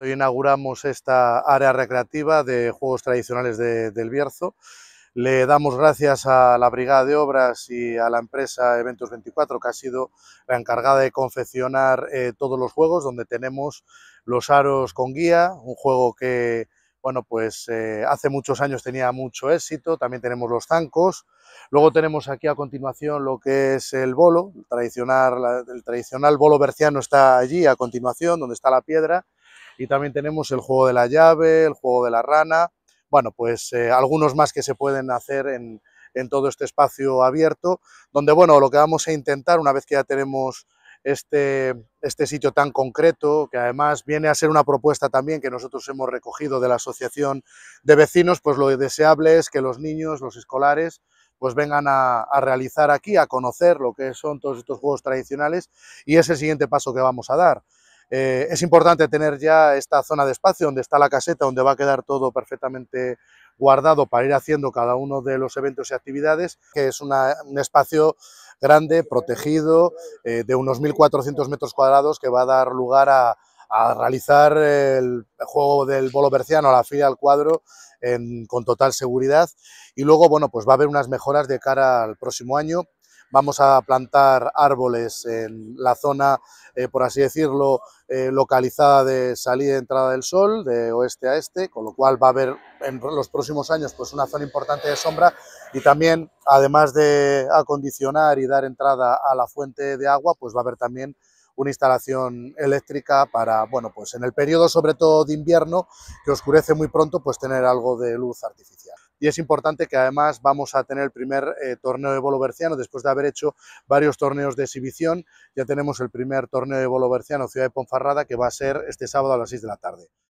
Hoy inauguramos esta área recreativa de juegos tradicionales del Bierzo. Le damos gracias a la Brigada de Obras y a la empresa Eventos 24, que ha sido la encargada de confeccionar eh, todos los juegos, donde tenemos los aros con guía, un juego que bueno, pues, eh, hace muchos años tenía mucho éxito, también tenemos los zancos. Luego tenemos aquí a continuación lo que es el bolo, el tradicional, el tradicional bolo berciano está allí a continuación, donde está la piedra y también tenemos el juego de la llave, el juego de la rana, bueno, pues eh, algunos más que se pueden hacer en, todo este espacio abierto, donde, bueno, lo que vamos a intentar, una vez que ya tenemos este, este, sitio tan concreto, que además viene a ser una propuesta también que nosotros hemos recogido de la Asociación de Vecinos, pues lo deseable es que los niños, los escolares, pues vengan a, a, realizar aquí, a conocer lo que son todos estos juegos tradicionales y es el siguiente paso que vamos a dar. Eh, es importante tener ya esta zona de espacio donde está la caseta, donde va a quedar todo perfectamente guardado para ir haciendo cada uno de los eventos y actividades, que es un espacio grande, protegido, eh, de unos 1.400 metros cuadrados que va a dar lugar a, realizar el juego del bolo berciano a la fila al cuadro con total seguridad. Y luego, bueno, pues va a haber unas mejoras de cara al próximo año vamos a plantar árboles en la zona, eh, por así decirlo, eh, localizada de salida y entrada del sol, de oeste a este, con lo cual va a haber en los próximos años pues, una zona importante de sombra y también, además de acondicionar y dar entrada a la fuente de agua, pues va a haber también una instalación eléctrica para, bueno, pues en el periodo sobre todo de invierno, que oscurece muy pronto, pues tener algo de luz artificial y es importante que además vamos a tener el primer eh, torneo de bolo berciano después de haber hecho varios torneos de exhibición. Ya tenemos el primer torneo de bolo berciano Ciudad de Ponferrada que va a ser este sábado a las 6 de la tarde.